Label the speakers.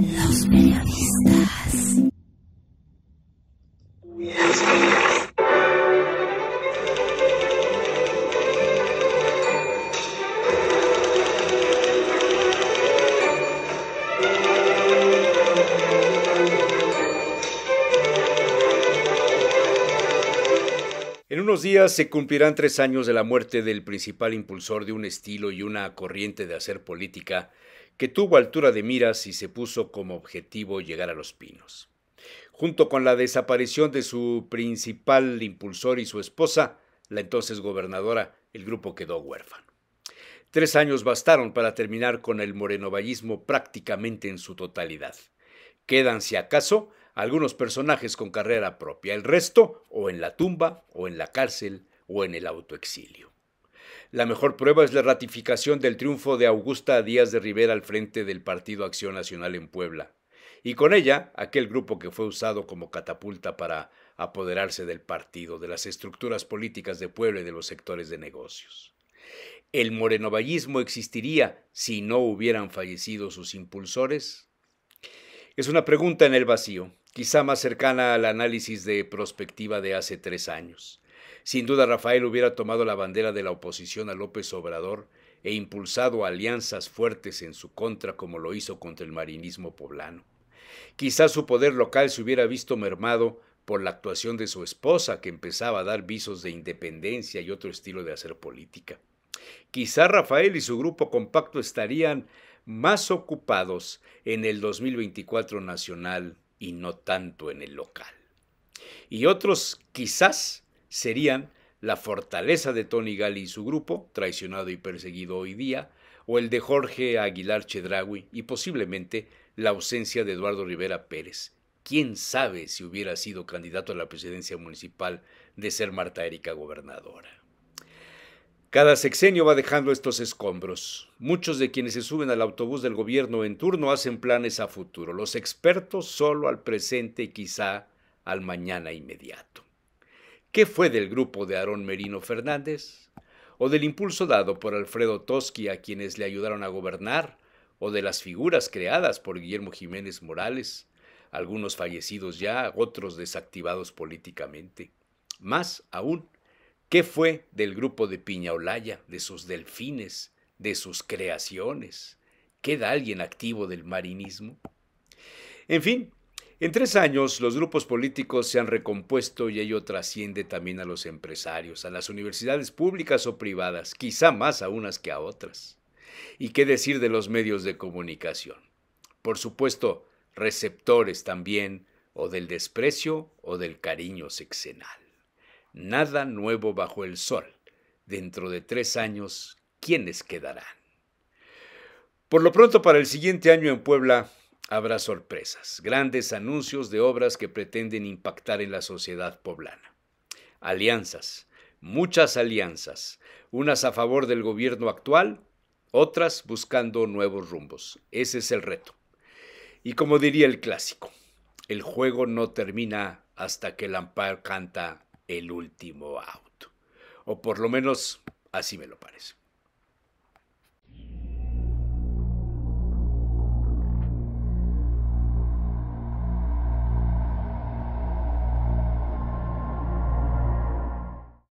Speaker 1: Los En unos días se cumplirán tres años de la muerte del principal impulsor de un estilo y una corriente de hacer política que tuvo altura de miras y se puso como objetivo llegar a los pinos. Junto con la desaparición de su principal impulsor y su esposa, la entonces gobernadora, el grupo quedó huérfano. Tres años bastaron para terminar con el morenovallismo prácticamente en su totalidad. Quedan, si acaso, algunos personajes con carrera propia, el resto o en la tumba, o en la cárcel, o en el autoexilio. La mejor prueba es la ratificación del triunfo de Augusta Díaz de Rivera al frente del Partido Acción Nacional en Puebla, y con ella aquel grupo que fue usado como catapulta para apoderarse del partido, de las estructuras políticas de Puebla y de los sectores de negocios. ¿El morenovallismo existiría si no hubieran fallecido sus impulsores? Es una pregunta en el vacío, quizá más cercana al análisis de prospectiva de hace tres años. Sin duda Rafael hubiera tomado la bandera de la oposición a López Obrador e impulsado alianzas fuertes en su contra como lo hizo contra el marinismo poblano. Quizás su poder local se hubiera visto mermado por la actuación de su esposa, que empezaba a dar visos de independencia y otro estilo de hacer política. Quizá Rafael y su grupo compacto estarían más ocupados en el 2024 nacional y no tanto en el local. Y otros quizás serían la fortaleza de Tony Gali y su grupo, traicionado y perseguido hoy día, o el de Jorge Aguilar Chedragui y posiblemente la ausencia de Eduardo Rivera Pérez. ¿Quién sabe si hubiera sido candidato a la presidencia municipal de ser Marta Erika gobernadora? Cada sexenio va dejando estos escombros. Muchos de quienes se suben al autobús del gobierno en turno hacen planes a futuro, los expertos solo al presente y quizá al mañana inmediato. ¿Qué fue del grupo de Aarón Merino Fernández? ¿O del impulso dado por Alfredo Toski a quienes le ayudaron a gobernar? ¿O de las figuras creadas por Guillermo Jiménez Morales? Algunos fallecidos ya, otros desactivados políticamente. Más aún, ¿qué fue del grupo de Piña Olaya, de sus delfines, de sus creaciones? ¿Queda alguien activo del marinismo? En fin, en tres años, los grupos políticos se han recompuesto y ello trasciende también a los empresarios, a las universidades públicas o privadas, quizá más a unas que a otras. ¿Y qué decir de los medios de comunicación? Por supuesto, receptores también, o del desprecio o del cariño sexenal. Nada nuevo bajo el sol. Dentro de tres años, ¿quiénes quedarán? Por lo pronto, para el siguiente año en Puebla, habrá sorpresas, grandes anuncios de obras que pretenden impactar en la sociedad poblana. Alianzas, muchas alianzas, unas a favor del gobierno actual, otras buscando nuevos rumbos. Ese es el reto. Y como diría el clásico, el juego no termina hasta que el umpire canta el último out. O por lo menos así me lo parece.